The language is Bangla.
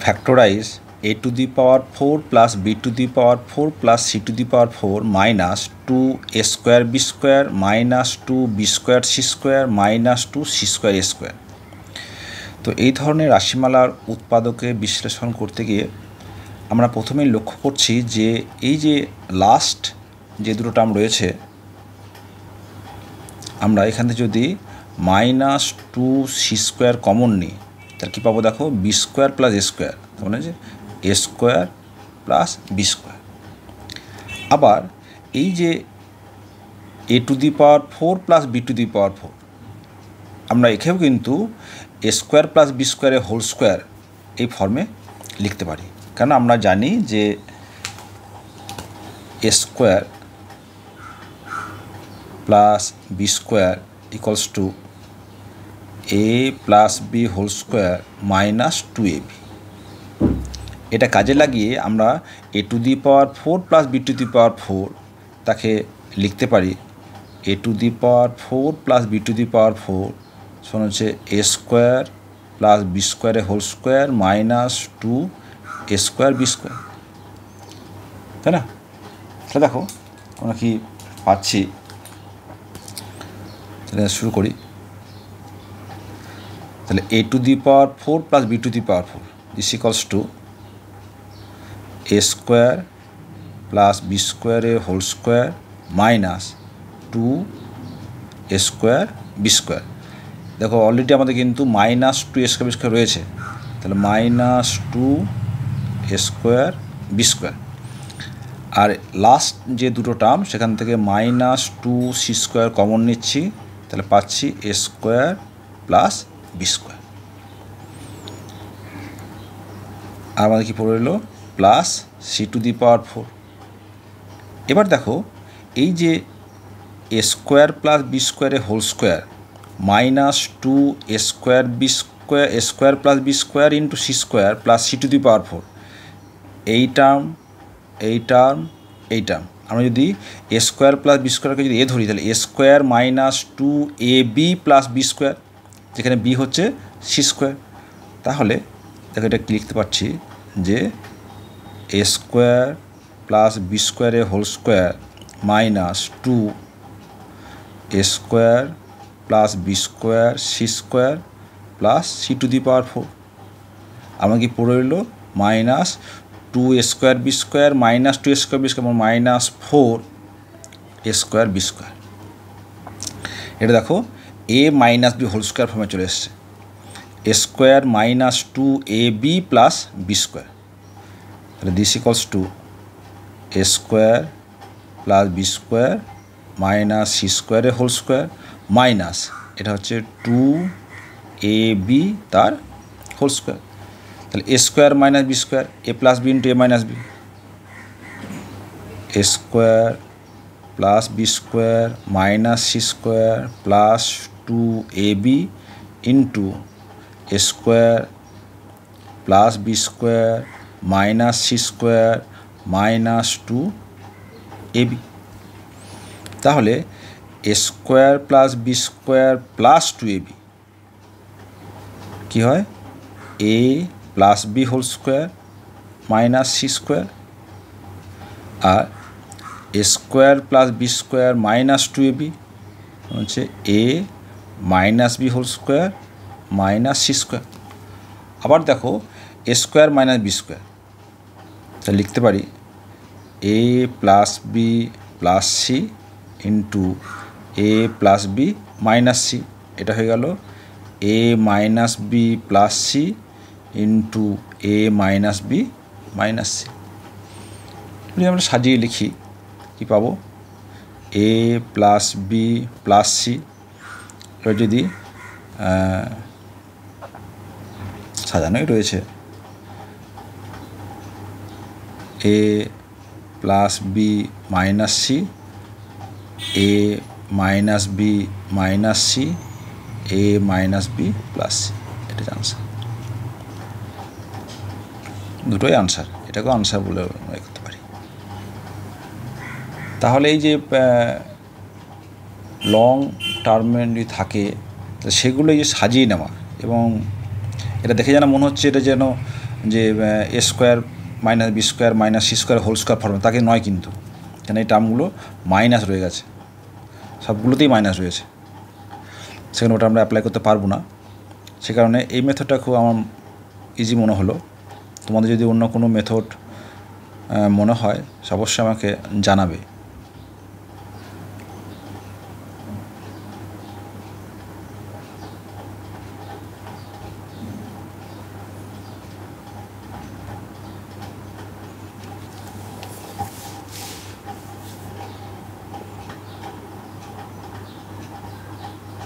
factorize a to the power 4 plus b to the power 4 plus c to the power 4 minus 2 a square b square minus 2 b square c square minus 2 c square a square তো এই ধরনের রাশিমালার উৎপাদকে বিশ্লেষণ করতে গিয়ে আমরা প্রথমেই লক্ষ্য করছি যে এই যে লাস্ট যে দুটো টার্ম রয়েছে আমরা এখানে যদি minus two C square common নিই তাহলে কী পাবো দেখো B square plus A square মানে যে A square plus B square আবার এই যে A to the power four plus B to the power four আমরা এখেও কিন্তু এ স্কোয়ার প্লাস বি স্কোয়ারে হোল স্কোয়ার এই ফর্মে লিখতে পারি কেন আমরা জানি যে A square plus B square equals to A plus B whole square minus two A B এটা কাজে লাগিয়ে আমরা A to the power four plus B to the power four তাকে লিখতে পারি A to the power four plus B to the power four শোনা হচ্ছে এ স্কোয়ার প্লাস বি স্কোয়ারে whole square minus two A square B square তাই না তাহলে দেখো আমরা কি পাচ্ছি শুরু করি তাহলে A to the power four plus B to the power four is equals to A square plus B square A whole square minus two A square B square দেখো অলরেডি আমাদের কিন্তু minus two A square B square রয়েছে তাহলে minus two A square B square আর লাস্ট যে দুটো টার্ম সেখান থেকে minus two C square common নিচ্ছি তাহলে পাচ্ছি A square plus B square আর আমাদের কী পড়ে রইলো plus C to the power four এবার দেখো এই যে এ স্কোয়ার প্লাস বি স্কোয়ারে whole square minus two A square B square A square plus B square into C square plus C to the power four এই টার্ম এই টার্ম এই টার্ম আমরা যদি এ স্কোয়ার প্লাস বি স্কোয়ারকে যদি এ ধরি তাহলে A square minus two A B plus B square যেখানে বি হচ্ছে সি স্কোয়ার তাহলে দেখো এটা কি লিখতে পারছি যে এ স্কোয়ার প্লাস বি স্কোয়ারে whole square minus two A square plus B square C square plus C to the power four আমার কি পড়ে রইল minus two A square B square minus two A square B square minus four A square B square এটা দেখো A minus B whole square ফর্মে চলে এসছে A square minus two A B plus B square তাহলে this equals to A square plus B square minus C স্কোয়ারে হোল স্কোয়ার মাইনাস এটা হচ্ছে টু এ বি তার হোল স্কোয়ার তাহলে A square minus B square A plus B into A minus B A square plus B square minus C square plus two 2ab into a square plus b square minus c square minus 2ab তাহলে A square plus B square plus two A B কী হয় A plus B whole square minus C square আর square plus B square minus two A B হচ্ছে A minus B whole square minus C square আবার দেখো A square minus B square তা লিখতে পারি A plus B plus C into A plus B minus C এটা হয়ে গেল A minus B plus C into A minus B minus C যদি আমরা সাজিয়ে লিখি কি পাবো A plus B plus C এবার যদি সাজানোই রয়েছে A plus B minus C A minus B minus C A minus B plus C এটা আনসার দুটোই আনসার এটাকেও আনসার বলে মনে করতে পারি তাহলে এই যে লং টার্মেন্ট থাকে সেগুলো যে সাজিয়ে নেওয়া এবং এটা দেখে যেন মনে হচ্ছে এটা যেন যে A square minus B square minus C square whole square form তাকে নয় কিন্তু কেন এই টার্মগুলো মাইনাস রয়ে গেছে সবগুলোতেই মাইনাস রয়েছে সেখানে ওটা আমরা অ্যাপ্লাই করতে পারবো না সে কারণে এই মেথডটা খুব আমার ইজি মনে হলো তোমাদের যদি অন্য কোনো মেথড মনে হয় অবশ্যই আমাকে জানাবে